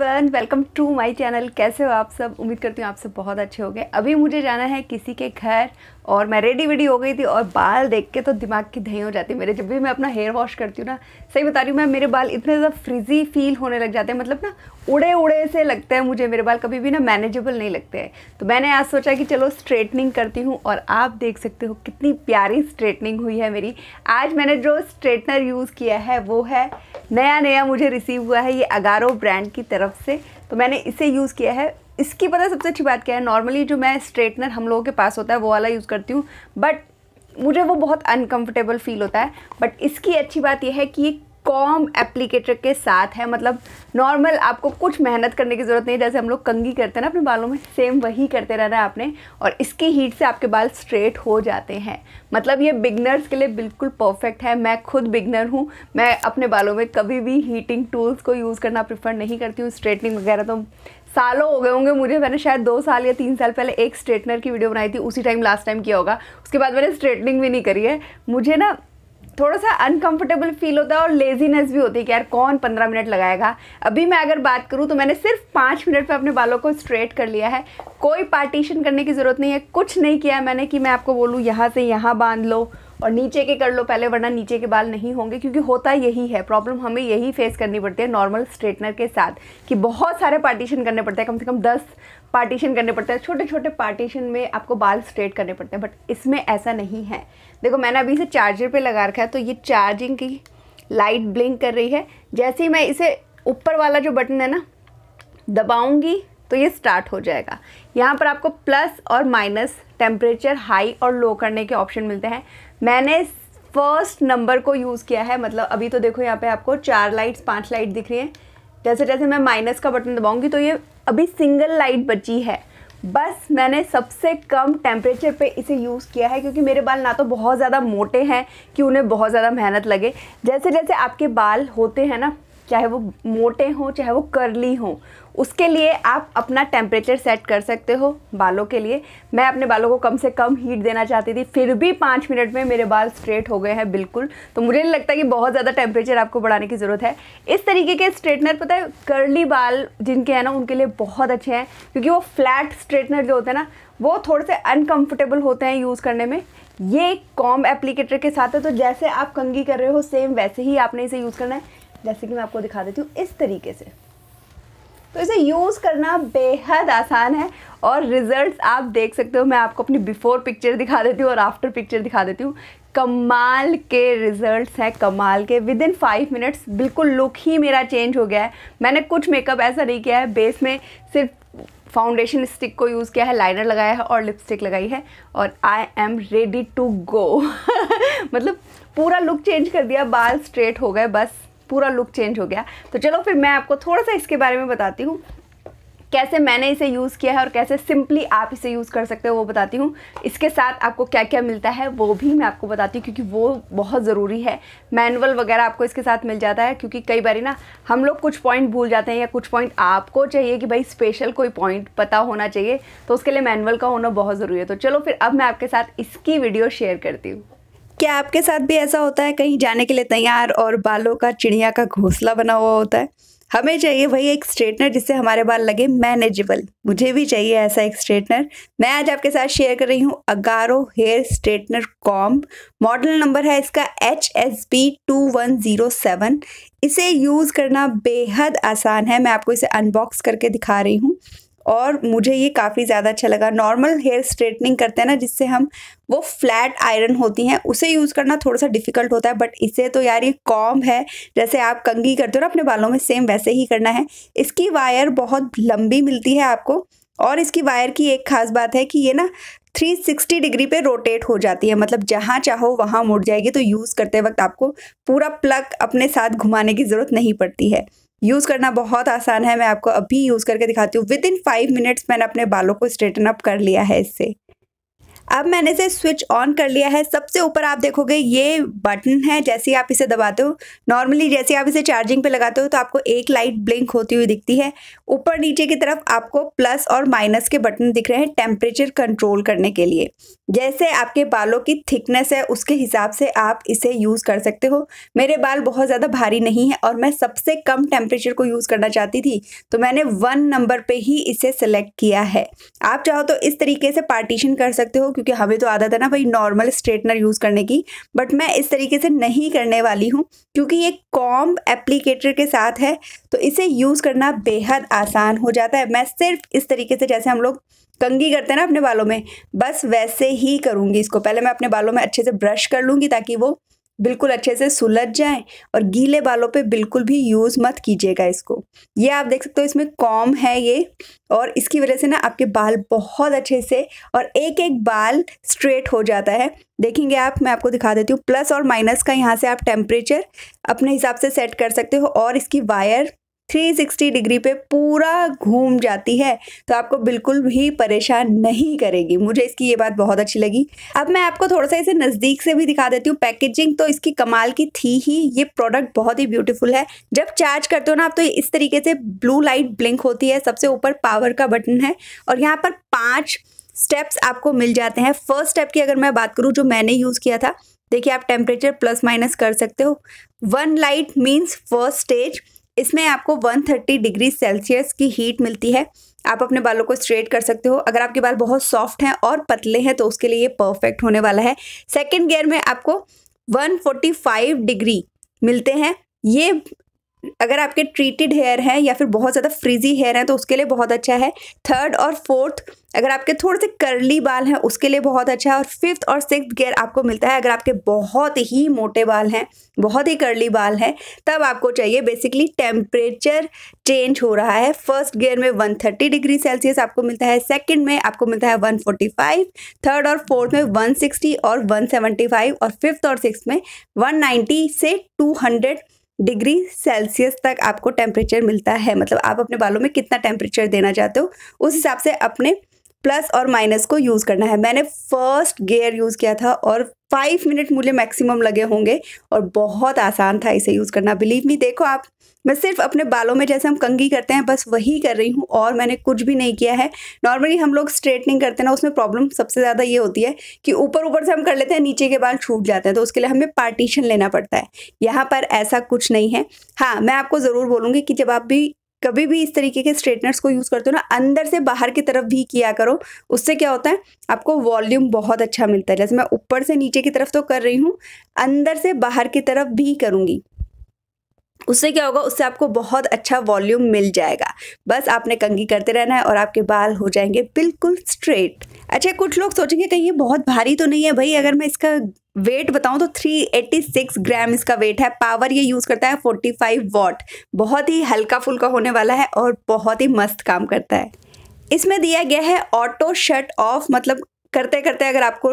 everyone welcome to my channel कैसे हो आप सब उम्मीद करती हूँ आप सब बहुत अच्छे हो गए अभी मुझे जाना है किसी के घर और मैं रेडी वेडी हो गई थी और बाल देख के तो दिमाग की दही हो जाती है मेरे जब भी मैं अपना हेयर वॉश करती हूँ ना सही बता रही हूँ मैं मेरे बाल इतने ज़्यादा फ्रिजी फील होने लग जाते हैं मतलब ना उड़े उड़े से लगते हैं मुझे मेरे बाल कभी भी ना मैनेजेबल नहीं लगते हैं तो मैंने आज सोचा कि चलो स्ट्रेटनिंग करती हूँ और आप देख सकते हो कितनी प्यारी स्ट्रेटनिंग हुई है मेरी आज मैंने जो स्ट्रेटनर यूज़ किया है वो है नया नया मुझे रिसीव हुआ है ये अगारो ब्रांड की तरफ तरफ से तो मैंने इसे यूज़ किया है इसकी पता सबसे अच्छी बात क्या है नॉर्मली जो मैं स्ट्रेटनर हम लोगों के पास होता है वो वाला यूज़ करती हूँ बट मुझे वो बहुत अनकम्फर्टेबल फील होता है बट इसकी अच्छी बात यह है कि ये कॉम एप्लीकेटर के साथ है मतलब नॉर्मल आपको कुछ मेहनत करने की ज़रूरत नहीं जैसे हम लोग कंगी करते हैं ना अपने बालों में सेम वही करते रहना है आपने और इसकी हीट से आपके बाल स्ट्रेट हो जाते हैं मतलब ये बिगनर्स के लिए बिल्कुल परफेक्ट है मैं खुद बिगनर हूँ मैं अपने बालों में कभी भी हीटिंग टूल्स को यूज़ करना प्रिफर नहीं करती हूँ स्ट्रेटनिंग वगैरह तो सालों हो गए होंगे मुझे मैंने शायद दो साल या तीन साल पहले एक स्ट्रेटनर की वीडियो बनाई थी उसी टाइम लास्ट टाइम किया होगा उसके बाद मैंने स्ट्रेटनिंग भी नहीं करी है मुझे ना थोड़ा सा अनकंफर्टेबल फील होता है और लेजीनेस भी होती है कि यार कौन पंद्रह मिनट लगाएगा अभी मैं अगर बात करूँ तो मैंने सिर्फ पाँच मिनट पर अपने बालों को स्ट्रेट कर लिया है कोई पार्टीशन करने की ज़रूरत नहीं है कुछ नहीं किया मैंने कि मैं आपको बोलूँ यहाँ से यहाँ बांध लो और नीचे के कर लो पहले वरना नीचे के बाल नहीं होंगे क्योंकि होता यही है प्रॉब्लम हमें यही फेस करनी पड़ती है नॉर्मल स्ट्रेटनर के साथ कि बहुत सारे पार्टीशन करने पड़ते हैं कम से कम दस पार्टीशन करने पड़ते हैं छोटे छोटे पार्टीशन में आपको बाल स्ट्रेट करने पड़ते हैं बट इसमें ऐसा नहीं है देखो मैंने अभी इसे चार्जर पर लगा रखा है तो ये चार्जिंग की लाइट ब्लिंक कर रही है जैसे ही मैं इसे ऊपर वाला जो बटन है ना दबाऊंगी तो ये स्टार्ट हो जाएगा यहाँ पर आपको प्लस और माइनस टेम्परेचर हाई और लो करने के ऑप्शन मिलते हैं मैंने फर्स्ट नंबर को यूज़ किया है मतलब अभी तो देखो यहाँ पे आपको चार लाइट्स पांच लाइट दिख रही हैं जैसे जैसे मैं माइनस का बटन दबाऊंगी तो ये अभी सिंगल लाइट बची है बस मैंने सबसे कम टेम्परेचर पे इसे यूज़ किया है क्योंकि मेरे बाल ना तो बहुत ज़्यादा मोटे हैं कि उन्हें बहुत ज़्यादा मेहनत लगे जैसे जैसे आपके बाल होते हैं ना चाहे वो मोटे हों चाहे वो करली हों उसके लिए आप अपना टेम्परेचर सेट कर सकते हो बालों के लिए मैं अपने बालों को कम से कम हीट देना चाहती थी फिर भी पाँच मिनट में मेरे बाल स्ट्रेट हो गए हैं बिल्कुल तो मुझे नहीं लगता कि बहुत ज़्यादा टेम्परेचर आपको बढ़ाने की ज़रूरत है इस तरीके के स्ट्रेटनर पता है कर्ली बाल जिनके हैं ना उनके लिए बहुत अच्छे हैं क्योंकि वो फ्लैट स्ट्रेटनर जो होते हैं ना वो थोड़े से अनकम्फर्टेबल होते हैं यूज़ करने में ये कॉम एप्लीकेटर के साथ है तो जैसे आप कंगी कर रहे हो सेम वैसे ही आपने इसे यूज़ करना है जैसे कि मैं आपको दिखा देती हूँ इस तरीके से तो इसे यूज़ करना बेहद आसान है और रिज़ल्ट आप देख सकते हो मैं आपको अपनी बिफ़ोर पिक्चर दिखा देती हूँ और आफ्टर पिक्चर दिखा देती हूँ कमाल के रिज़ल्ट्स हैं कमाल के विद इन फाइव मिनट्स बिल्कुल लुक ही मेरा चेंज हो गया है मैंने कुछ मेकअप ऐसा नहीं किया है बेस में सिर्फ फाउंडेशन स्टिक को यूज़ किया है लाइनर लगाया है और लिपस्टिक लगाई है और I am ready to go मतलब पूरा लुक चेंज कर दिया बाल स्ट्रेट हो गए बस पूरा लुक चेंज हो गया तो चलो फिर मैं आपको थोड़ा सा इसके बारे में बताती हूँ कैसे मैंने इसे यूज़ किया है और कैसे सिंपली आप इसे यूज़ कर सकते हो वो बताती हूँ इसके साथ आपको क्या क्या मिलता है वो भी मैं आपको बताती हूँ क्योंकि वो बहुत ज़रूरी है मैनुअल वगैरह आपको इसके साथ मिल जाता है क्योंकि कई बार ना हम लोग कुछ पॉइंट भूल जाते हैं या कुछ पॉइंट आपको चाहिए कि भाई स्पेशल कोई पॉइंट पता होना चाहिए तो उसके लिए मैनुअल का होना बहुत ज़रूरी है तो चलो फिर अब मैं आपके साथ इसकी वीडियो शेयर करती हूँ क्या आपके साथ भी ऐसा होता है कहीं जाने के लिए तैयार और बालों का चिड़िया का घोंसला बना हुआ होता है हमें चाहिए वही एक स्ट्रेटनर जिससे हमारे बाल लगे मैनेजेबल मुझे भी चाहिए ऐसा एक स्ट्रेटनर मैं आज आपके साथ शेयर कर रही हूँ अगारो हेयर स्ट्रेटनर कॉम मॉडल नंबर है इसका H S B two one zero seven इसे यूज़ करना बेहद आसान है मैं आपको इसे अनबॉक्स करके दिखा रही हूँ और मुझे ये काफ़ी ज़्यादा अच्छा लगा नॉर्मल हेयर स्ट्रेटनिंग करते हैं ना जिससे हम वो फ्लैट आयरन होती हैं उसे यूज़ करना थोड़ा सा डिफिकल्ट होता है बट इसे तो यार ये कॉम्ब है जैसे आप कंगी करते हो ना अपने बालों में सेम वैसे ही करना है इसकी वायर बहुत लंबी मिलती है आपको और इसकी वायर की एक खास बात है कि ये ना 360 डिग्री पे रोटेट हो जाती है मतलब जहाँ चाहो वहाँ मुड़ जाएगी तो यूज़ करते वक्त आपको पूरा प्लग अपने साथ घुमाने की ज़रूरत नहीं पड़ती है यूज़ करना बहुत आसान है मैं आपको अभी यूज़ करके दिखाती हूँ विद इन फाइव मिनट्स मैंने अपने बालों को स्ट्रेटन अप कर लिया है इससे अब मैंने इसे स्विच ऑन कर लिया है सबसे ऊपर आप देखोगे ये बटन है जैसे आप इसे दबाते हो नॉर्मली जैसे आप इसे चार्जिंग पे लगाते हो तो आपको एक लाइट ब्लिंक होती हुई दिखती है ऊपर नीचे की तरफ आपको प्लस और माइनस के बटन दिख रहे हैं टेम्परेचर कंट्रोल करने के लिए जैसे आपके बालों की थिकनेस है उसके हिसाब से आप इसे यूज़ कर सकते हो मेरे बाल बहुत ज़्यादा भारी नहीं है और मैं सबसे कम टेम्परेचर को यूज़ करना चाहती थी तो मैंने वन नंबर पर ही इसे सेलेक्ट किया है आप चाहो तो इस तरीके से पार्टीशन कर सकते हो क्योंकि हमें तो आदत है ना भाई नॉर्मल स्ट्रेटनर यूज़ करने की बट मैं इस तरीके से नहीं करने वाली हूँ क्योंकि ये कॉम्ब एप्लीकेटर के साथ है तो इसे यूज़ करना बेहद आसान हो जाता है मैं सिर्फ इस तरीके से जैसे हम लोग कंगी करते हैं ना अपने बालों में बस वैसे ही करूँगी इसको पहले मैं अपने बालों में अच्छे से ब्रश कर लूँगी ताकि वो बिल्कुल अच्छे से सुलझ जाए और गीले बालों पे बिल्कुल भी यूज़ मत कीजिएगा इसको ये आप देख सकते हो इसमें कॉम है ये और इसकी वजह से ना आपके बाल बहुत अच्छे से और एक एक बाल स्ट्रेट हो जाता है देखेंगे आप मैं आपको दिखा देती हूँ प्लस और माइनस का यहाँ से आप टेम्परेचर अपने हिसाब से सेट कर सकते हो और इसकी वायर 360 डिग्री पे पूरा घूम जाती है तो आपको बिल्कुल भी परेशान नहीं करेगी मुझे इसकी ये बात बहुत अच्छी लगी अब मैं आपको थोड़ा सा इसे नज़दीक से भी दिखा देती हूँ पैकेजिंग तो इसकी कमाल की थी ही ये प्रोडक्ट बहुत ही ब्यूटीफुल है जब चार्ज करते हो ना आप तो इस तरीके से ब्लू लाइट ब्लिंक होती है सबसे ऊपर पावर का बटन है और यहाँ पर पाँच स्टेप्स आपको मिल जाते हैं फर्स्ट स्टेप की अगर मैं बात करूँ जो मैंने यूज़ किया था देखिए आप टेम्परेचर प्लस माइनस कर सकते हो one light means first stage इसमें आपको 130 डिग्री सेल्सियस की हीट मिलती है आप अपने बालों को स्ट्रेट कर सकते हो अगर आपके बाल बहुत सॉफ्ट हैं और पतले हैं तो उसके लिए ये परफेक्ट होने वाला है सेकेंड गेयर में आपको 145 डिग्री मिलते हैं ये अगर आपके ट्रीटेड हेयर हैं या फिर बहुत ज़्यादा फ्रीजी हेयर हैं तो उसके लिए बहुत अच्छा है थर्ड और फोर्थ अगर आपके थोड़े से करली बाल हैं उसके लिए बहुत अच्छा है और फिफ्थ और सिक्स गेयर आपको मिलता है अगर आपके बहुत ही मोटे बाल हैं बहुत ही करली बाल हैं तब आपको चाहिए बेसिकली टेम्परेचर चेंज हो रहा है फर्स्ट गेयर में वन डिग्री सेल्सियस आपको मिलता है सेकेंड में आपको मिलता है वन थर्ड और फोर्थ में वन और वन और फिफ्थ और सिक्स में वन से टू डिग्री सेल्सियस तक आपको टेम्परेचर मिलता है मतलब आप अपने बालों में कितना टेम्परेचर देना चाहते हो उस हिसाब से अपने प्लस और माइनस को यूज़ करना है मैंने फर्स्ट गेयर यूज़ किया था और फाइव मिनट मुझे मैक्सिमम लगे होंगे और बहुत आसान था इसे यूज़ करना बिलीव मी देखो आप मैं सिर्फ अपने बालों में जैसे हम कंगी करते हैं बस वही कर रही हूँ और मैंने कुछ भी नहीं किया है नॉर्मली हम लोग स्ट्रेटनिंग करते हैं ना उसमें प्रॉब्लम सबसे ज़्यादा ये होती है कि ऊपर ऊपर से हम कर लेते हैं नीचे के बाल छूट जाते हैं तो उसके लिए हमें पार्टीशन लेना पड़ता है यहाँ पर ऐसा कुछ नहीं है हाँ मैं आपको ज़रूर बोलूँगी कि जब आप भी कभी भी इस तरीके के स्ट्रेटनर्स को यूज़ करते हो ना अंदर से बाहर की तरफ भी किया करो उससे क्या होता है आपको वॉल्यूम बहुत अच्छा मिलता है जैसे मैं ऊपर से नीचे की तरफ तो कर रही हूँ अंदर से बाहर की तरफ भी करूँगी उससे क्या होगा उससे आपको बहुत अच्छा वॉल्यूम मिल जाएगा बस आपने कंघी करते रहना है और आपके बाल हो जाएंगे बिल्कुल स्ट्रेट अच्छा कुछ लोग सोचेंगे कहीं ये बहुत भारी तो नहीं है भाई अगर मैं इसका वेट बताऊं तो 386 ग्राम इसका वेट है पावर ये यूज़ करता है 45 वॉट बहुत ही हल्का फुल्का होने वाला है और बहुत ही मस्त काम करता है इसमें दिया गया है ऑटो शट ऑफ मतलब करते करते अगर आपको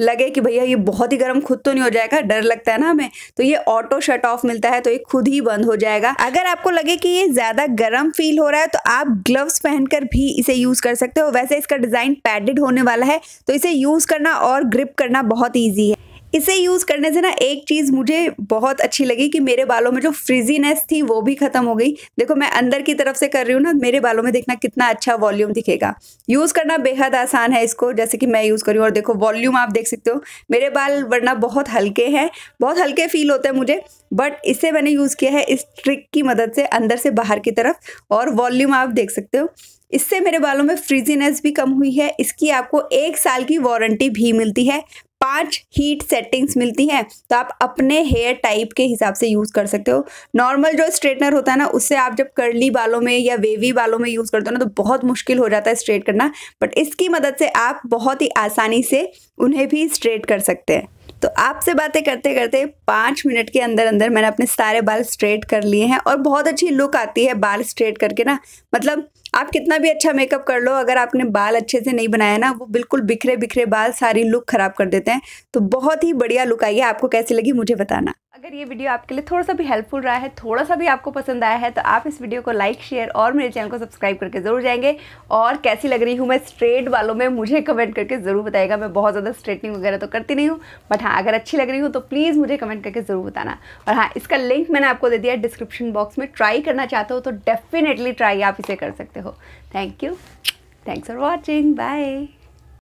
लगे कि भैया ये बहुत ही गर्म खुद तो नहीं हो जाएगा डर लगता है ना हमें तो ये ऑटो शट ऑफ मिलता है तो ये खुद ही बंद हो जाएगा अगर आपको लगे कि ये ज़्यादा गर्म फील हो रहा है तो आप ग्लव्स पहनकर भी इसे यूज़ कर सकते हो वैसे इसका डिज़ाइन पैडेड होने वाला है तो इसे यूज़ करना और ग्रिप करना बहुत ईजी है इसे यूज़ करने से ना एक चीज़ मुझे बहुत अच्छी लगी कि मेरे बालों में जो फ्रिजीनेस थी वो भी ख़त्म हो गई देखो मैं अंदर की तरफ से कर रही हूँ ना मेरे बालों में देखना कितना अच्छा वॉल्यूम दिखेगा यूज़ करना बेहद आसान है इसको जैसे कि मैं यूज़ करी और देखो वॉल्यूम आप देख सकते हो मेरे बाल वरना बहुत हल्के हैं बहुत हल्के फील होते हैं मुझे बट इसे मैंने यूज़ किया है इस ट्रिक की मदद से अंदर से बाहर की तरफ और वॉल्यूम आप देख सकते हो इससे मेरे बालों में फ्रीजीनेस भी कम हुई है इसकी आपको एक साल की वारंटी भी मिलती है पांच हीट सेटिंग्स मिलती हैं तो आप अपने हेयर टाइप के हिसाब से यूज़ कर सकते हो नॉर्मल जो स्ट्रेटनर होता है ना उससे आप जब कर्ली बालों में या वेवी बालों में यूज़ करते हो ना तो बहुत मुश्किल हो जाता है स्ट्रेट करना बट इसकी मदद से आप बहुत ही आसानी से उन्हें भी स्ट्रेट कर सकते हैं तो आपसे बातें करते करते पाँच मिनट के अंदर अंदर मैंने अपने सारे बाल स्ट्रेट कर लिए हैं और बहुत अच्छी लुक आती है बाल स्ट्रेट करके ना मतलब आप कितना भी अच्छा मेकअप कर लो अगर आपने बाल अच्छे से नहीं बनाया ना वो बिल्कुल बिखरे बिखरे बाल सारी लुक खराब कर देते हैं तो बहुत ही बढ़िया लुक आई है आपको कैसी लगी मुझे बताना अगर ये वीडियो आपके लिए थोड़ा सा भी हेल्पफुल रहा है थोड़ा सा भी आपको पसंद आया है तो आप इस वीडियो को लाइक शेयर और मेरे चैनल को सब्सक्राइब करके ज़रूर जाएंगे और कैसी लग रही हूँ मैं स्ट्रेट वालों में मुझे कमेंट करके ज़रूर बताएगा मैं बहुत ज़्यादा स्ट्रेटनिंग वगैरह तो करती नहीं हूँ बट हाँ अगर अच्छी लग रही हूँ तो प्लीज़ मुझे कमेंट करके ज़रूर बताना और हाँ इसका लिंक मैंने आपको दे दिया डिस्क्रिप्शन बॉक्स में ट्राई करना चाहते हो तो डेफिनेटली ट्राई आप इसे कर सकते हो thank you thanks for watching bye